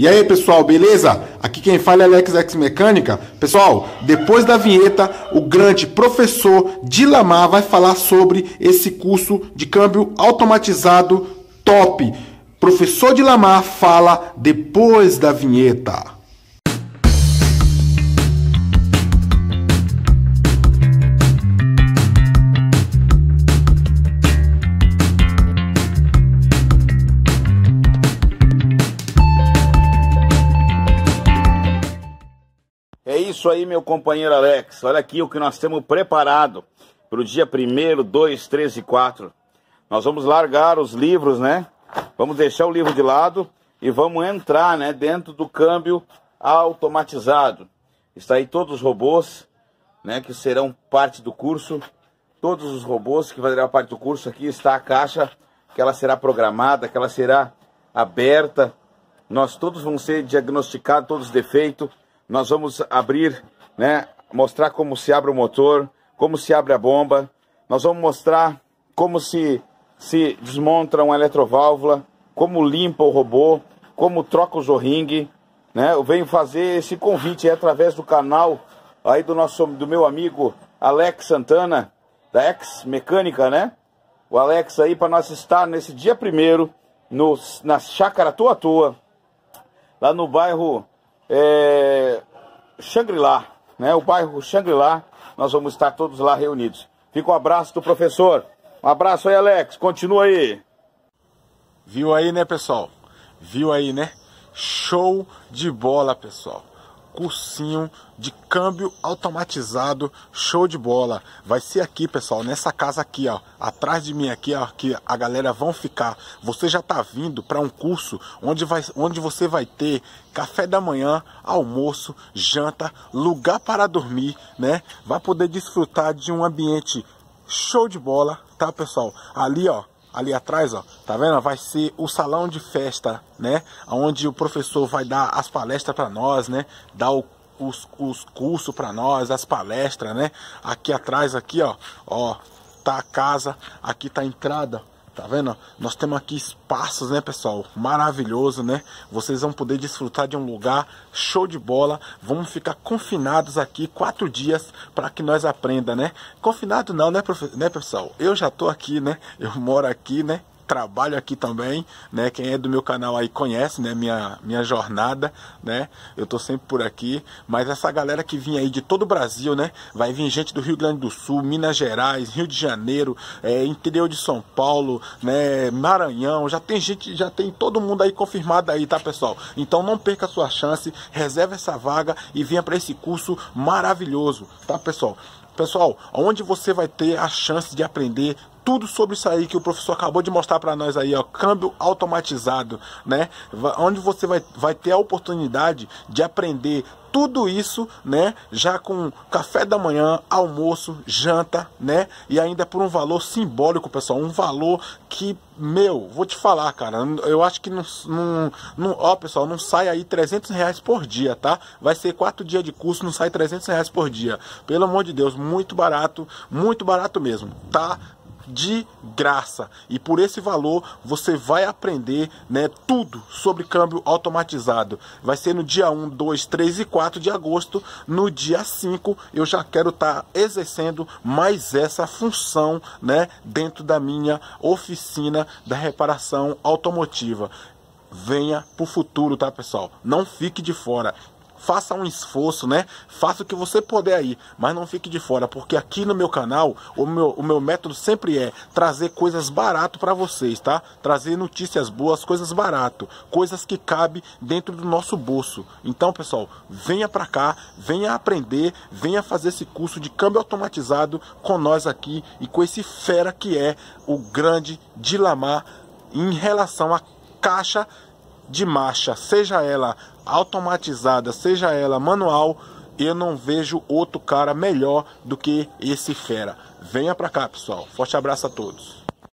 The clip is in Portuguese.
E aí, pessoal, beleza? Aqui quem fala é Alex X Mecânica. Pessoal, depois da vinheta, o grande professor Dilamar vai falar sobre esse curso de câmbio automatizado top. Professor Dilamar fala depois da vinheta. isso aí, meu companheiro Alex. Olha aqui o que nós temos preparado para o dia 1, 2, 3 e 4. Nós vamos largar os livros, né? Vamos deixar o livro de lado e vamos entrar né, dentro do câmbio automatizado. Está aí todos os robôs né, que serão parte do curso. Todos os robôs que fazerão parte do curso aqui está a caixa que ela será programada, que ela será aberta. Nós todos vamos ser diagnosticados, todos defeitos nós vamos abrir, né, mostrar como se abre o motor, como se abre a bomba, nós vamos mostrar como se, se desmonta uma eletroválvula como limpa o robô, como troca o zorringue, né? Eu venho fazer esse convite é através do canal aí do nosso do meu amigo Alex Santana da Ex Mecânica, né? O Alex aí para nós estar nesse dia primeiro no, na chácara Tua Tua lá no bairro é, Xangri-Lá, né? O bairro Xangri-Lá, nós vamos estar todos lá reunidos. Fica um abraço do professor. Um abraço aí, Alex. Continua aí. Viu aí, né, pessoal? Viu aí, né? Show de bola, pessoal cursinho de câmbio automatizado, show de bola. Vai ser aqui, pessoal, nessa casa aqui, ó, atrás de mim aqui, ó, que a galera vão ficar. Você já tá vindo para um curso onde vai onde você vai ter café da manhã, almoço, janta, lugar para dormir, né? Vai poder desfrutar de um ambiente show de bola, tá, pessoal? Ali, ó, ali atrás, ó, tá vendo? Vai ser o salão de festa, né? Onde o professor vai dar as palestras para nós, né? Dar o, os, os cursos para nós, as palestras, né? Aqui atrás, aqui, ó, ó, tá a casa, aqui tá a entrada Tá vendo? Nós temos aqui espaços, né, pessoal? Maravilhoso, né? Vocês vão poder desfrutar de um lugar show de bola. Vamos ficar confinados aqui quatro dias para que nós aprenda, né? Confinado não, né, prof... né, pessoal? Eu já tô aqui, né? Eu moro aqui, né? trabalho aqui também, né? Quem é do meu canal aí conhece, né? Minha, minha jornada, né? Eu tô sempre por aqui, mas essa galera que vinha aí de todo o Brasil, né? Vai vir gente do Rio Grande do Sul, Minas Gerais, Rio de Janeiro, é, interior de São Paulo, né? Maranhão, já tem gente, já tem todo mundo aí confirmado aí, tá, pessoal? Então não perca a sua chance, reserve essa vaga e venha para esse curso maravilhoso, tá, pessoal? Pessoal, onde você vai ter a chance de aprender tudo sobre isso aí que o professor acabou de mostrar para nós aí, ó, câmbio automatizado, né? Onde você vai, vai ter a oportunidade de aprender tudo isso, né? Já com café da manhã, almoço, janta, né? E ainda por um valor simbólico, pessoal. Um valor que, meu, vou te falar, cara. Eu acho que não. não, não ó, pessoal, não sai aí 300 reais por dia, tá? Vai ser quatro dias de curso, não sai 300 reais por dia. Pelo amor de Deus, muito barato, muito barato mesmo, tá? de graça. E por esse valor você vai aprender né, tudo sobre câmbio automatizado. Vai ser no dia 1, 2, 3 e 4 de agosto. No dia 5 eu já quero estar tá exercendo mais essa função né, dentro da minha oficina da reparação automotiva venha para o futuro, tá, pessoal? Não fique de fora faça um esforço, né? Faça o que você puder aí, mas não fique de fora, porque aqui no meu canal, o meu, o meu método sempre é trazer coisas barato para vocês, tá? Trazer notícias boas, coisas barato, coisas que cabe dentro do nosso bolso. Então, pessoal, venha para cá, venha aprender, venha fazer esse curso de câmbio automatizado com nós aqui e com esse fera que é o grande Dilamar em relação à caixa de marcha, seja ela automatizada, seja ela manual, eu não vejo outro cara melhor do que esse fera. Venha para cá, pessoal. Forte abraço a todos.